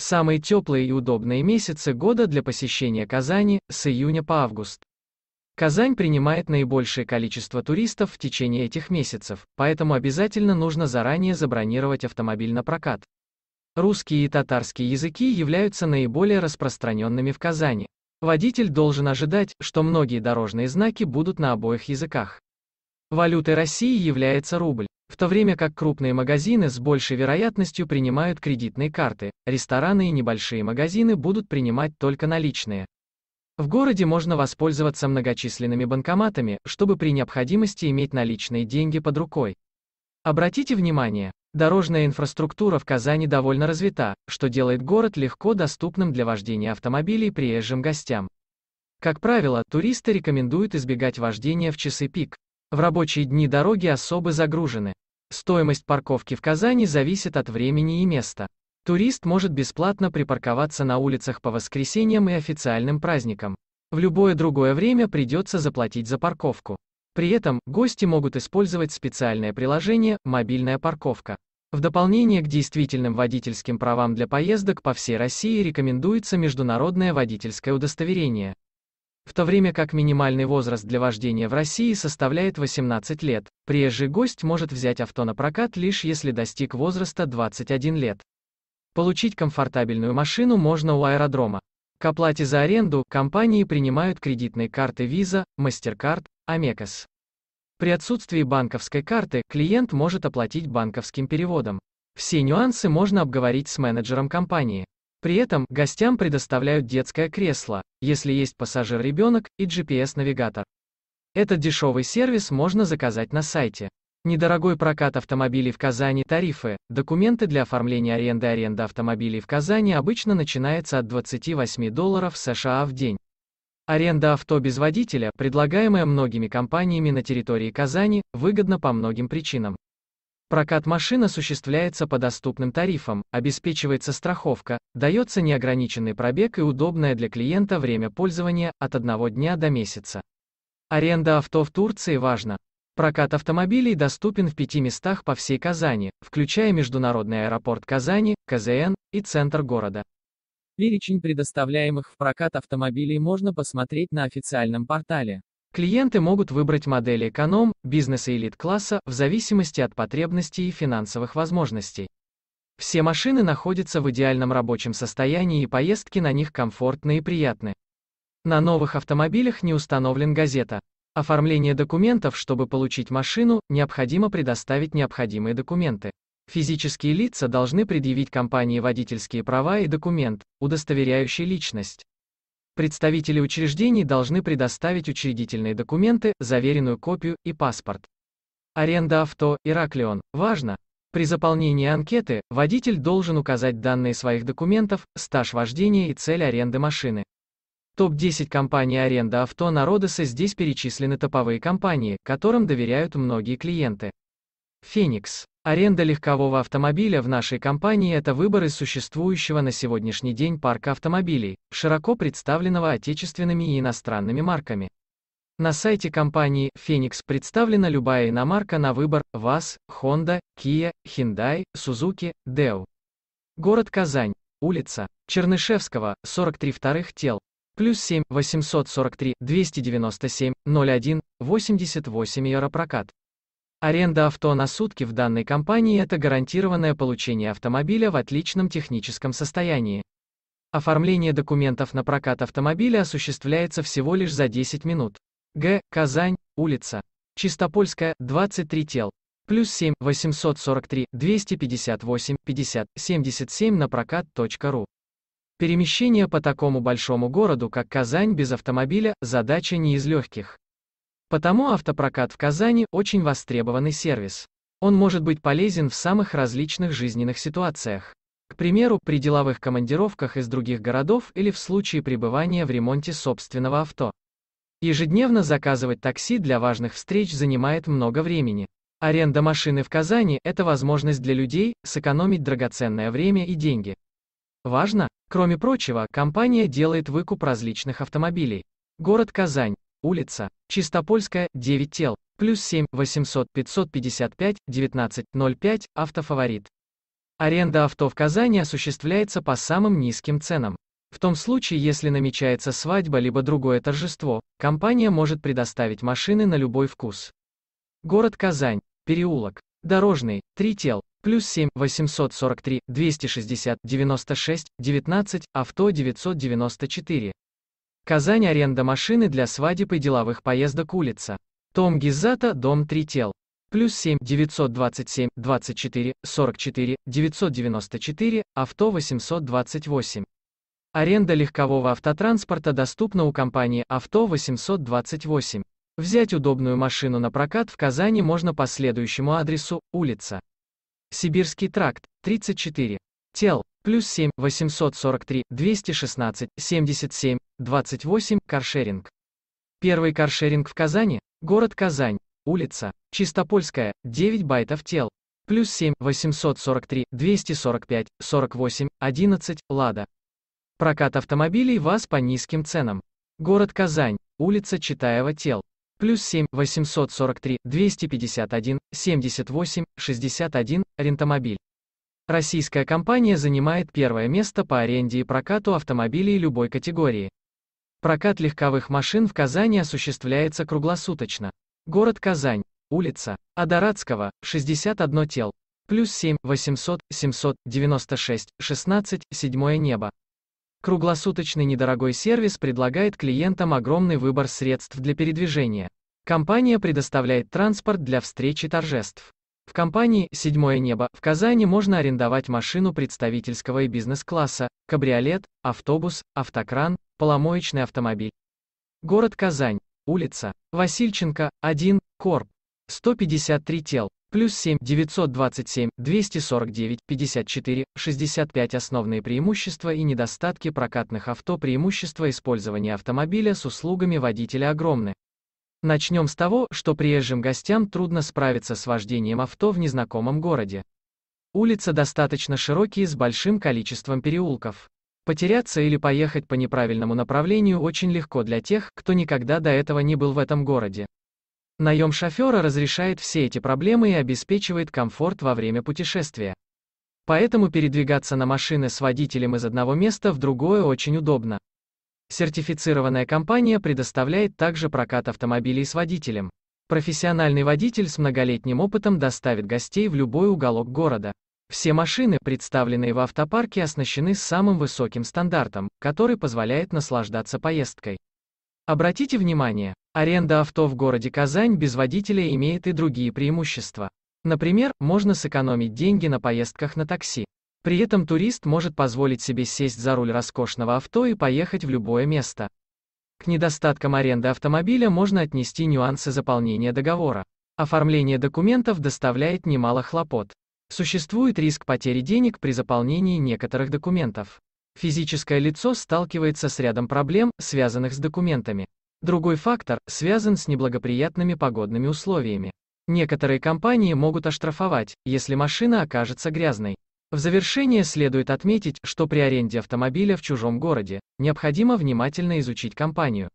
Самые теплые и удобные месяцы года для посещения Казани – с июня по август. Казань принимает наибольшее количество туристов в течение этих месяцев, поэтому обязательно нужно заранее забронировать автомобиль на прокат. Русские и татарские языки являются наиболее распространенными в Казани. Водитель должен ожидать, что многие дорожные знаки будут на обоих языках. Валютой России является рубль в то время как крупные магазины с большей вероятностью принимают кредитные карты, рестораны и небольшие магазины будут принимать только наличные. В городе можно воспользоваться многочисленными банкоматами, чтобы при необходимости иметь наличные деньги под рукой. Обратите внимание, дорожная инфраструктура в Казани довольно развита, что делает город легко доступным для вождения автомобилей приезжим гостям. Как правило, туристы рекомендуют избегать вождения в часы пик, в рабочие дни дороги особо загружены. Стоимость парковки в Казани зависит от времени и места. Турист может бесплатно припарковаться на улицах по воскресеньям и официальным праздникам. В любое другое время придется заплатить за парковку. При этом, гости могут использовать специальное приложение «Мобильная парковка». В дополнение к действительным водительским правам для поездок по всей России рекомендуется международное водительское удостоверение в то время как минимальный возраст для вождения в России составляет 18 лет. Приезжий гость может взять авто на прокат лишь если достиг возраста 21 лет. Получить комфортабельную машину можно у аэродрома. К оплате за аренду компании принимают кредитные карты Visa, MasterCard, Amex. При отсутствии банковской карты клиент может оплатить банковским переводом. Все нюансы можно обговорить с менеджером компании. При этом гостям предоставляют детское кресло, если есть пассажир-ребенок и GPS-навигатор. Этот дешевый сервис можно заказать на сайте. Недорогой прокат автомобилей в Казани тарифы. Документы для оформления аренды аренда автомобилей в Казани обычно начинается от 28 долларов США в день. Аренда авто без водителя, предлагаемая многими компаниями на территории Казани, выгодна по многим причинам. Прокат машин осуществляется по доступным тарифам, обеспечивается страховка, дается неограниченный пробег и удобное для клиента время пользования от одного дня до месяца. Аренда авто в Турции важна. Прокат автомобилей доступен в пяти местах по всей Казани, включая Международный аэропорт Казани, КЗН и центр города. Перечень предоставляемых в прокат автомобилей можно посмотреть на официальном портале. Клиенты могут выбрать модели эконом, бизнеса и элит-класса в зависимости от потребностей и финансовых возможностей. Все машины находятся в идеальном рабочем состоянии и поездки на них комфортны и приятны. На новых автомобилях не установлен газета. Оформление документов, чтобы получить машину, необходимо предоставить необходимые документы. Физические лица должны предъявить компании водительские права и документ, удостоверяющий личность. Представители учреждений должны предоставить учредительные документы, заверенную копию и паспорт. Аренда авто, Ираклион, важно. При заполнении анкеты, водитель должен указать данные своих документов, стаж вождения и цель аренды машины. Топ-10 компаний Аренда авто на Родосе здесь перечислены топовые компании, которым доверяют многие клиенты. Феникс. Аренда легкового автомобиля в нашей компании – это выбор из существующего на сегодняшний день парка автомобилей, широко представленного отечественными и иностранными марками. На сайте компании Phoenix представлена любая иномарка на выбор – ВАЗ, Honda, Kia, Hyundai, Suzuki, Deo. Город Казань, улица Чернышевского, 43 вторых тел, плюс 7, 843, 297, 01, 88 Аэропрокат. Аренда авто на сутки в данной компании – это гарантированное получение автомобиля в отличном техническом состоянии. Оформление документов на прокат автомобиля осуществляется всего лишь за 10 минут. Г. Казань, улица. Чистопольская, 23 тел. Плюс 7, 843, 258, 50, 77 на прокат.ру. Перемещение по такому большому городу, как Казань без автомобиля, задача не из легких. Потому автопрокат в Казани – очень востребованный сервис. Он может быть полезен в самых различных жизненных ситуациях. К примеру, при деловых командировках из других городов или в случае пребывания в ремонте собственного авто. Ежедневно заказывать такси для важных встреч занимает много времени. Аренда машины в Казани – это возможность для людей сэкономить драгоценное время и деньги. Важно, кроме прочего, компания делает выкуп различных автомобилей. Город Казань улица, Чистопольская, 9 тел, плюс 7, 800, 555, 19, 05, автофаворит. Аренда авто в Казани осуществляется по самым низким ценам. В том случае, если намечается свадьба либо другое торжество, компания может предоставить машины на любой вкус. Город Казань, переулок, дорожный, 3 тел, плюс 7, 843, 260, 96, 19, авто 994. Казань аренда машины для свадеб и деловых поездок улица. Том Гизата, дом 3 тел. Плюс 7 927 24 44 994, авто 828. Аренда легкового автотранспорта доступна у компании «Авто 828». Взять удобную машину на прокат в Казани можно по следующему адресу, улица. Сибирский тракт, 34. Тел плюс 7 843 216 77 28 каршеринг. Первый каршеринг в Казани, город Казань, улица Чистопольская, 9 байтов тел. Плюс 7 843 245 48 11 Лада. Прокат автомобилей ВАЗ по низким ценам. Город Казань, улица Читаева тел. Плюс 7 843 251 78 61 Рентомобиль. Российская компания занимает первое место по аренде и прокату автомобилей любой категории. Прокат легковых машин в Казани осуществляется круглосуточно. Город Казань, улица Адаратского, 61 тел, плюс 7, 800, 796, 16, 7 небо. Круглосуточный недорогой сервис предлагает клиентам огромный выбор средств для передвижения. Компания предоставляет транспорт для встреч и торжеств. В компании «Седьмое небо» в Казани можно арендовать машину представительского и бизнес-класса, кабриолет, автобус, автокран, поломоечный автомобиль. Город Казань, улица Васильченко, 1, Корп, 153 тел, плюс 7, 927, 249, 54, 65 Основные преимущества и недостатки прокатных авто Преимущества использования автомобиля с услугами водителя огромны. Начнем с того, что приезжим гостям трудно справиться с вождением авто в незнакомом городе. Улицы достаточно широкие с большим количеством переулков. Потеряться или поехать по неправильному направлению очень легко для тех, кто никогда до этого не был в этом городе. Наем шофера разрешает все эти проблемы и обеспечивает комфорт во время путешествия. Поэтому передвигаться на машины с водителем из одного места в другое очень удобно. Сертифицированная компания предоставляет также прокат автомобилей с водителем. Профессиональный водитель с многолетним опытом доставит гостей в любой уголок города. Все машины, представленные в автопарке, оснащены самым высоким стандартом, который позволяет наслаждаться поездкой. Обратите внимание, аренда авто в городе Казань без водителя имеет и другие преимущества. Например, можно сэкономить деньги на поездках на такси. При этом турист может позволить себе сесть за руль роскошного авто и поехать в любое место. К недостаткам аренды автомобиля можно отнести нюансы заполнения договора. Оформление документов доставляет немало хлопот. Существует риск потери денег при заполнении некоторых документов. Физическое лицо сталкивается с рядом проблем, связанных с документами. Другой фактор связан с неблагоприятными погодными условиями. Некоторые компании могут оштрафовать, если машина окажется грязной. В завершение следует отметить, что при аренде автомобиля в чужом городе необходимо внимательно изучить компанию,